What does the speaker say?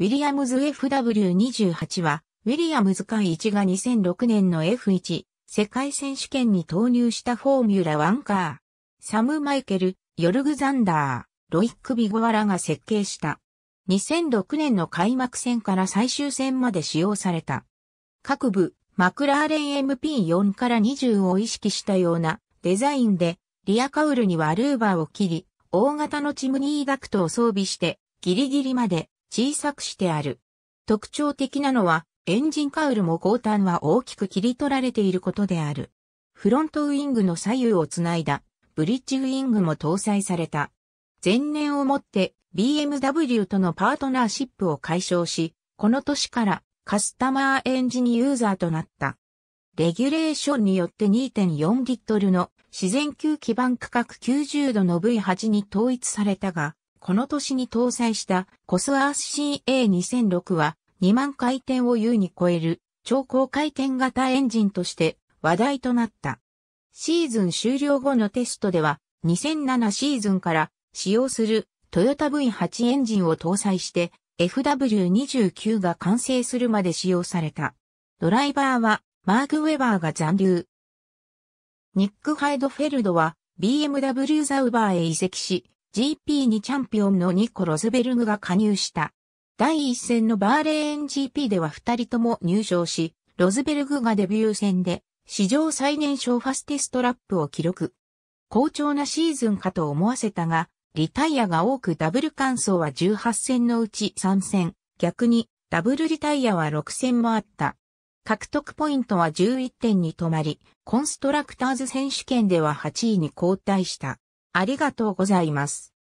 ウィリアムズ FW28 は、ウィリアムズ会1が2006年の F1 世界選手権に投入したフォーミュラ1カー。サム・マイケル、ヨルグザンダー、ロイック・ビゴワラが設計した。2006年の開幕戦から最終戦まで使用された。各部、マクラーレン MP4 から20を意識したようなデザインで、リアカウルにはルーバーを切り、大型のチムニーダクトを装備して、ギリギリまで小さくしてある。特徴的なのは、エンジンカウルも後端は大きく切り取られていることである。フロントウィングの左右をつないだ、ブリッジウィングも搭載された。前年をもって BMW とのパートナーシップを解消し、この年からカスタマーエンジンユーザーとなった。レギュレーションによって2.4リットルの自然吸気版区画90度の V8 に統一されたが、この年に搭載したコスアース CA2006 は2万回転を優に超える超高回転型エンジンとして話題となった。シーズン終了後のテストでは2007シーズンから使用するトヨタ V8 エンジンを搭載して FW29 が完成するまで使用された。ドライバーはマーク・ウェバーが残留。ニック・ハイドフェルドは BMW ザウバーへ移籍し、GP にチャンピオンのニコ・ロズベルグが加入した。第1戦のバーレーン GP では2人とも入賞し、ロズベルグがデビュー戦で史上最年少ファステストラップを記録。好調なシーズンかと思わせたが、リタイアが多くダブル完走は18戦のうち3戦、逆にダブルリタイアは6戦もあった。獲得ポイントは11点に止まり、コンストラクターズ選手権では8位に後退した。ありがとうございます。